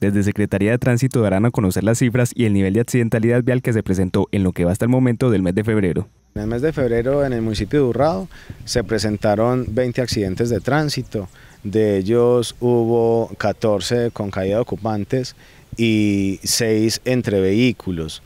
Desde Secretaría de Tránsito darán a conocer las cifras y el nivel de accidentalidad vial que se presentó en lo que va hasta el momento del mes de febrero. En el mes de febrero en el municipio de Urrao se presentaron 20 accidentes de tránsito, de ellos hubo 14 con caída de ocupantes y 6 entre vehículos.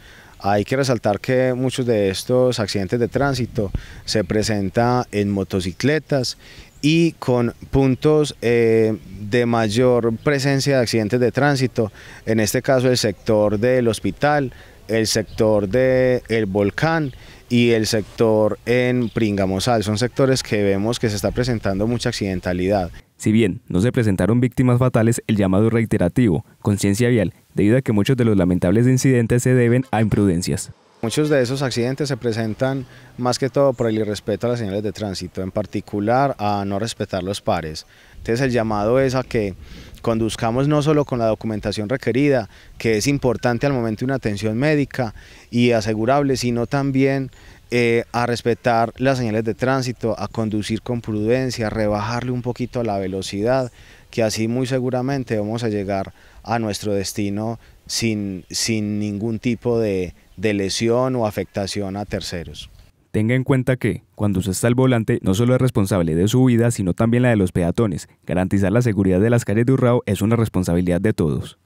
Hay que resaltar que muchos de estos accidentes de tránsito se presentan en motocicletas y con puntos eh, de mayor presencia de accidentes de tránsito, en este caso el sector del hospital, el sector del el volcán y el sector en Pringamosal. Son sectores que vemos que se está presentando mucha accidentalidad. Si bien no se presentaron víctimas fatales, el llamado reiterativo, conciencia vial, debido a que muchos de los lamentables incidentes se deben a imprudencias. Muchos de esos accidentes se presentan más que todo por el irrespeto a las señales de tránsito, en particular a no respetar los pares. Entonces el llamado es a que conduzcamos no solo con la documentación requerida, que es importante al momento de una atención médica y asegurable, sino también eh, a respetar las señales de tránsito, a conducir con prudencia, a rebajarle un poquito la velocidad, que así muy seguramente vamos a llegar a nuestro destino sin, ningún tipo de lesión o afectación a terceros. Tenga en cuenta que, cuando usted está al volante, no solo es responsable de su vida, sino también la de los peatones. Garantizar la seguridad de las calles de Urrao es una responsabilidad de todos.